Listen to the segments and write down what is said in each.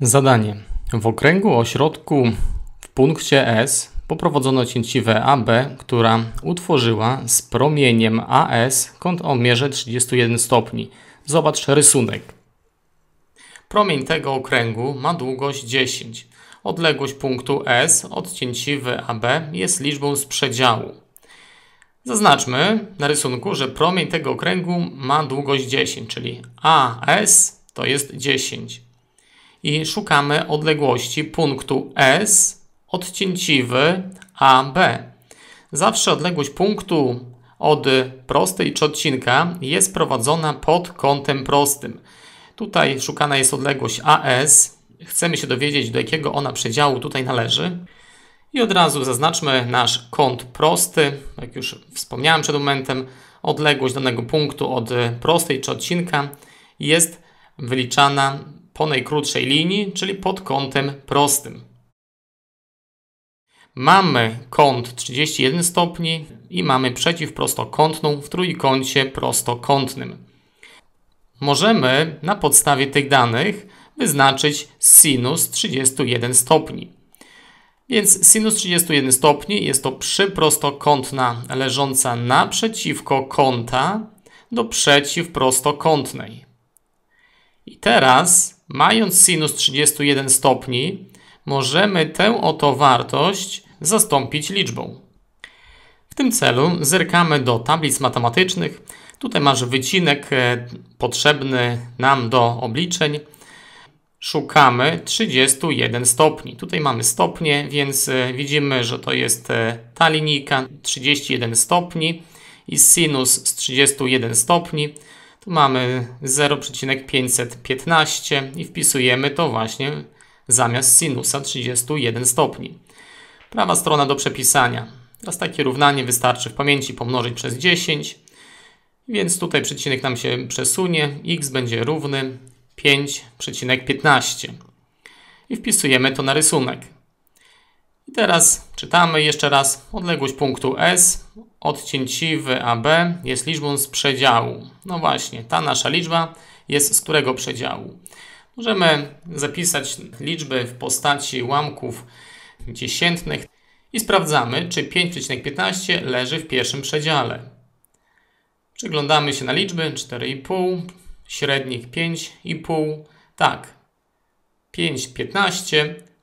Zadanie. W okręgu o środku w punkcie S poprowadzono cięciwę AB, która utworzyła z promieniem AS kąt o mierze 31 stopni. Zobacz rysunek. Promień tego okręgu ma długość 10. Odległość punktu S od cięciwy AB jest liczbą z przedziału. Zaznaczmy na rysunku, że promień tego okręgu ma długość 10, czyli AS to jest 10 i szukamy odległości punktu S od cięciwy AB. Zawsze odległość punktu od prostej czy odcinka jest prowadzona pod kątem prostym. Tutaj szukana jest odległość AS. Chcemy się dowiedzieć, do jakiego ona przedziału tutaj należy. I od razu zaznaczmy nasz kąt prosty. Jak już wspomniałem przed momentem, odległość danego punktu od prostej czy odcinka jest wyliczana po najkrótszej linii, czyli pod kątem prostym. Mamy kąt 31 stopni i mamy przeciwprostokątną w trójkącie prostokątnym. Możemy na podstawie tych danych wyznaczyć sinus 31 stopni. Więc sinus 31 stopni jest to przyprostokątna leżąca naprzeciwko kąta do przeciwprostokątnej. I teraz Mając sinus 31 stopni, możemy tę oto wartość zastąpić liczbą. W tym celu zerkamy do tablic matematycznych. Tutaj masz wycinek e, potrzebny nam do obliczeń. Szukamy 31 stopni. Tutaj mamy stopnie, więc e, widzimy, że to jest e, ta linijka 31 stopni i sinus z 31 stopni tu mamy 0,515 i wpisujemy to właśnie zamiast sinusa 31 stopni. Prawa strona do przepisania. Teraz takie równanie wystarczy w pamięci pomnożyć przez 10, więc tutaj przecinek nam się przesunie, x będzie równy 5,15. I wpisujemy to na rysunek. I teraz czytamy jeszcze raz. Odległość punktu S od cięciwy AB jest liczbą z przedziału. No właśnie, ta nasza liczba jest z którego przedziału? Możemy zapisać liczby w postaci łamków dziesiętnych i sprawdzamy, czy 5,15 leży w pierwszym przedziale. Przyglądamy się na liczby 4,5, średnik 5,5. Tak, 5,15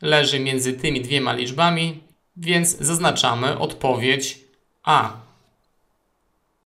leży między tymi dwiema liczbami, więc zaznaczamy odpowiedź A.